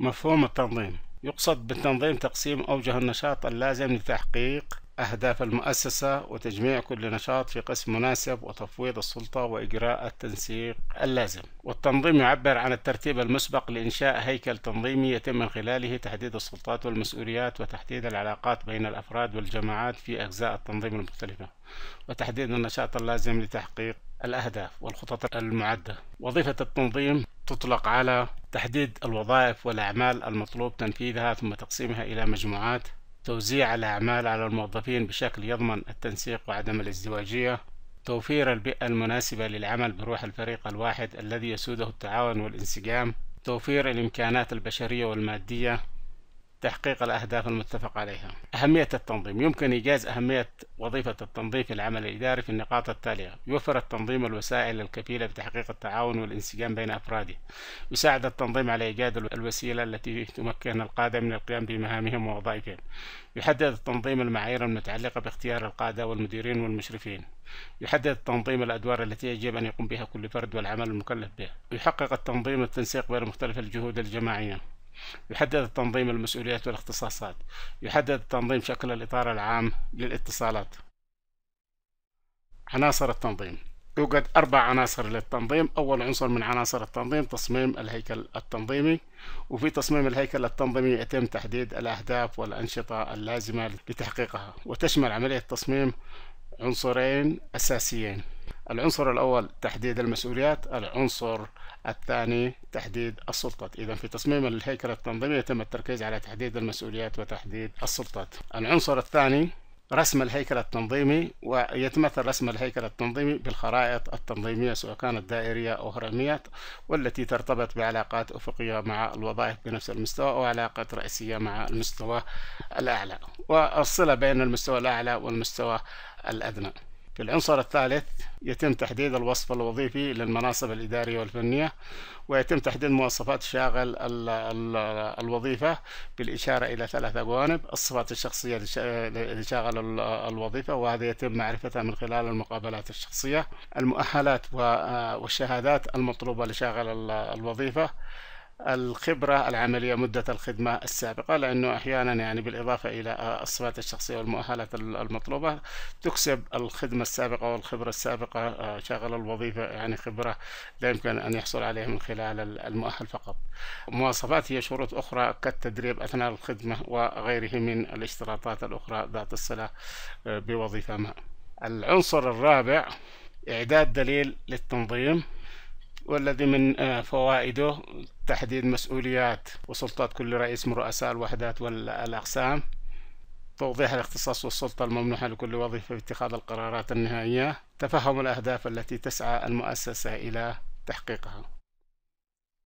مفهوم التنظيم يقصد بالتنظيم تقسيم أوجه النشاط اللازم لتحقيق أهداف المؤسسة وتجميع كل نشاط في قسم مناسب وتفويض السلطة وإجراء التنسيق اللازم والتنظيم يعبر عن الترتيب المسبق لإنشاء هيكل تنظيمي يتم من خلاله تحديد السلطات والمسؤوليات وتحديد العلاقات بين الأفراد والجماعات في أجزاء التنظيم المختلفة وتحديد النشاط اللازم لتحقيق الأهداف والخطط المعدة وظيفة التنظيم تطلق على تحديد الوظائف والأعمال المطلوب تنفيذها ثم تقسيمها إلى مجموعات توزيع الأعمال على الموظفين بشكل يضمن التنسيق وعدم الازدواجية توفير البيئة المناسبة للعمل بروح الفريق الواحد الذي يسوده التعاون والانسجام توفير الإمكانات البشرية والمادية تحقيق الأهداف المتفق عليها أهمية التنظيم يمكن إيجاز أهمية وظيفة التنظيم في العمل الإداري في النقاط التالية يوفر التنظيم الوسائل الكفيلة بتحقيق التعاون والانسجام بين أفراده يساعد التنظيم على إيجاد الوسيلة التي تمكن القادة من القيام بمهامهم ووظائفهم يحدد التنظيم المعايير المتعلقة باختيار القادة والمديرين والمشرفين يحدد التنظيم الأدوار التي يجب أن يقوم بها كل فرد والعمل المكلف به يحقق التنظيم التنسيق بين مختلف الجهود الجماعية يحدد التنظيم المسؤوليات والاختصاصات يحدد التنظيم شكل الإطار العام للاتصالات عناصر التنظيم يوجد أربع عناصر للتنظيم أول عنصر من عناصر التنظيم تصميم الهيكل التنظيمي وفي تصميم الهيكل التنظيمي يتم تحديد الأهداف والأنشطة اللازمة لتحقيقها وتشمل عملية التصميم عنصرين أساسيين العنصر الأول تحديد المسؤوليات العنصر الثاني تحديد السلطات إذا في تصميم الهيكل التنظيمي يتم التركيز على تحديد المسؤوليات وتحديد السلطات العنصر الثاني رسم الهيكل التنظيمي ويتمثل رسم الهيكل التنظيمي بالخرائط التنظيمية سواء كانت دائرية أو هرمية والتي ترتبط بعلاقات أفقية مع الوظائف بنفس المستوى أو علاقات رئيسية مع المستوى الأعلى والصلة بين المستوى الأعلى والمستوى الأدنى في العنصر الثالث يتم تحديد الوصف الوظيفي للمناصب الإدارية والفنية ويتم تحديد مواصفات شاغل الوظيفة بالإشارة إلى ثلاثة جوانب الصفات الشخصية لشاغل الوظيفة وهذا يتم معرفتها من خلال المقابلات الشخصية المؤهلات والشهادات المطلوبة لشاغل الوظيفة الخبرة العملية مدة الخدمة السابقة لأنه أحيانا يعني بالإضافة إلى الصفات الشخصية والمؤهلات المطلوبة تكسب الخدمة السابقة والخبرة السابقة آه، شغل الوظيفة يعني خبرة لا يمكن أن يحصل عليها من خلال المؤهل فقط مواصفات هي شروط أخرى كالتدريب أثناء الخدمة وغيره من الاشتراطات الأخرى ذات الصلة آه، بوظيفة ما العنصر الرابع إعداد دليل للتنظيم والذي من آه، فوائده تحديد مسؤوليات وسلطات كل رئيس من رؤساء الوحدات والأقسام توضيح الاختصاص والسلطة الممنوحة لكل وظيفة في اتخاذ القرارات النهائية تفهم الأهداف التي تسعى المؤسسة إلى تحقيقها